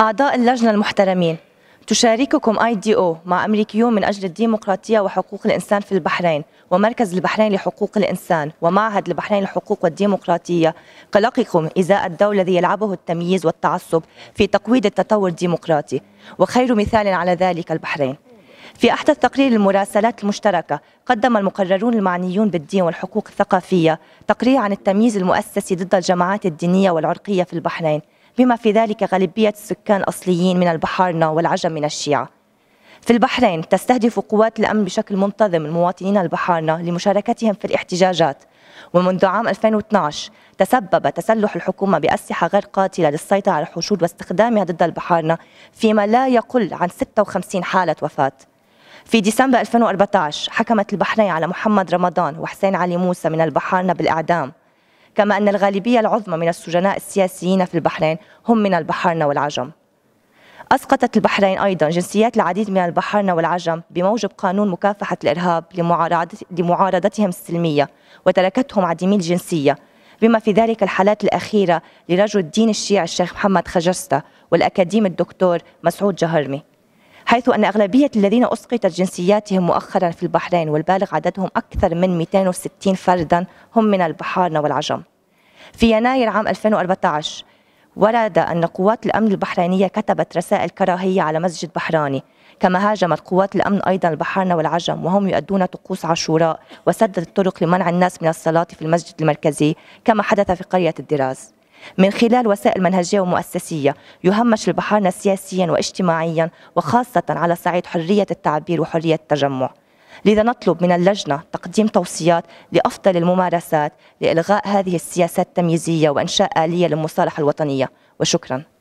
أعضاء اللجنة المحترمين تشارككم اي دي او مع امريكيون من اجل الديمقراطيه وحقوق الانسان في البحرين ومركز البحرين لحقوق الانسان ومعهد البحرين للحقوق والديمقراطيه قلقكم ازاء الدور الذي يلعبه التمييز والتعصب في تقويض التطور الديمقراطي وخير مثال على ذلك البحرين في أحدث تقرير المراسلات المشتركة قدم المقررون المعنيون بالدين والحقوق الثقافية تقرير عن التمييز المؤسسي ضد الجماعات الدينية والعرقية في البحرين بما في ذلك غالبية السكان الأصليين من البحارنة والعجم من الشيعة في البحرين تستهدف قوات الأمن بشكل منتظم المواطنين البحارنة لمشاركتهم في الاحتجاجات ومنذ عام 2012 تسبب تسلح الحكومة بأسلحة غير قاتلة للسيطرة على الحشود واستخدامها ضد البحارنة فيما لا يقل عن 56 حالة وفاة في ديسمبر 2014 حكمت البحرين على محمد رمضان وحسين علي موسى من البحارنة بالإعدام كما أن الغالبية العظمى من السجناء السياسيين في البحرين هم من البحرنة والعجم أسقطت البحرين أيضا جنسيات العديد من البحرنة والعجم بموجب قانون مكافحة الإرهاب لمعارضتهم السلمية وتركتهم عديمي الجنسية بما في ذلك الحالات الأخيرة لرجل الدين الشيعي الشيخ محمد خجستة والأكاديمي الدكتور مسعود جهرمي حيث أن أغلبية الذين أسقطت جنسياتهم مؤخرا في البحرين والبالغ عددهم أكثر من 260 فردا هم من البحارنة والعجم في يناير عام 2014 ورد أن قوات الأمن البحرينية كتبت رسائل كراهية على مسجد بحراني كما هاجمت قوات الأمن أيضا البحارنة والعجم وهم يؤدون طقوس عاشوراء وسدت الطرق لمنع الناس من الصلاة في المسجد المركزي كما حدث في قرية الدراز من خلال وسائل منهجية ومؤسسية يهمش البحارنة سياسيا واجتماعيا وخاصة على صعيد حرية التعبير وحرية التجمع لذا نطلب من اللجنة تقديم توصيات لأفضل الممارسات لإلغاء هذه السياسات التمييزية وإنشاء آلية للمصالحة الوطنية وشكراً